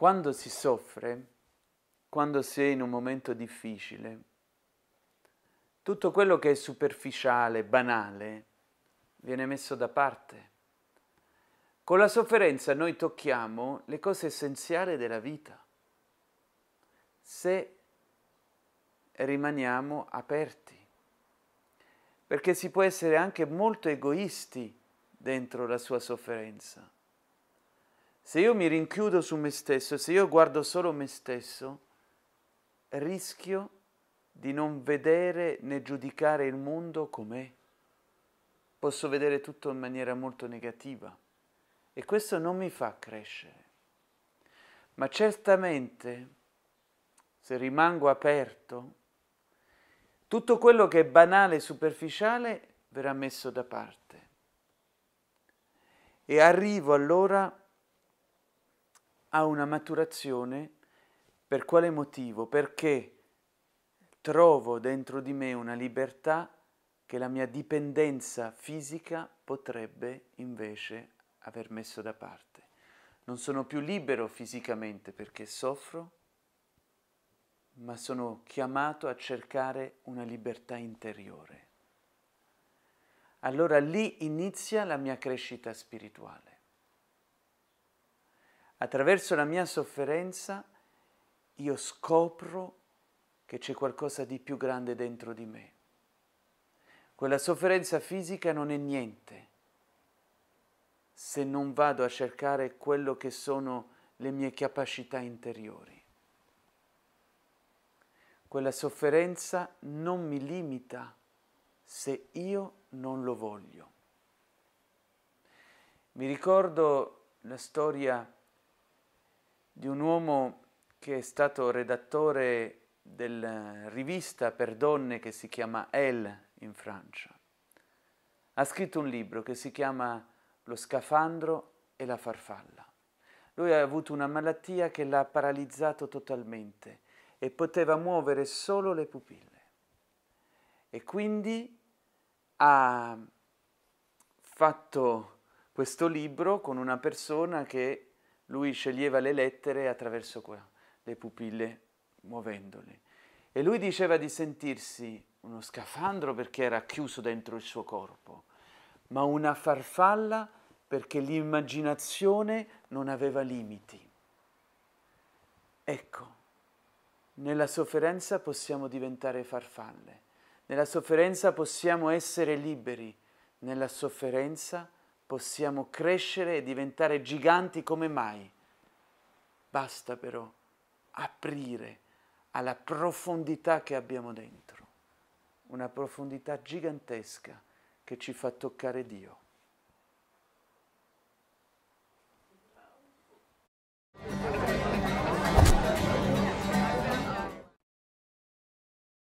Quando si soffre, quando si è in un momento difficile, tutto quello che è superficiale, banale, viene messo da parte. Con la sofferenza noi tocchiamo le cose essenziali della vita. Se rimaniamo aperti, perché si può essere anche molto egoisti dentro la sua sofferenza. Se io mi rinchiudo su me stesso, se io guardo solo me stesso, rischio di non vedere né giudicare il mondo com'è. Posso vedere tutto in maniera molto negativa e questo non mi fa crescere. Ma certamente, se rimango aperto, tutto quello che è banale e superficiale verrà messo da parte. E arrivo allora a ha una maturazione per quale motivo? Perché trovo dentro di me una libertà che la mia dipendenza fisica potrebbe invece aver messo da parte. Non sono più libero fisicamente perché soffro, ma sono chiamato a cercare una libertà interiore. Allora lì inizia la mia crescita spirituale. Attraverso la mia sofferenza io scopro che c'è qualcosa di più grande dentro di me. Quella sofferenza fisica non è niente se non vado a cercare quello che sono le mie capacità interiori. Quella sofferenza non mi limita se io non lo voglio. Mi ricordo la storia di un uomo che è stato redattore della eh, rivista per donne che si chiama Elle in Francia. Ha scritto un libro che si chiama Lo scafandro e la farfalla. Lui ha avuto una malattia che l'ha paralizzato totalmente e poteva muovere solo le pupille. E quindi ha fatto questo libro con una persona che lui sceglieva le lettere attraverso le pupille, muovendole. E lui diceva di sentirsi uno scafandro perché era chiuso dentro il suo corpo, ma una farfalla perché l'immaginazione non aveva limiti. Ecco, nella sofferenza possiamo diventare farfalle, nella sofferenza possiamo essere liberi, nella sofferenza possiamo possiamo crescere e diventare giganti come mai. Basta però aprire alla profondità che abbiamo dentro, una profondità gigantesca che ci fa toccare Dio.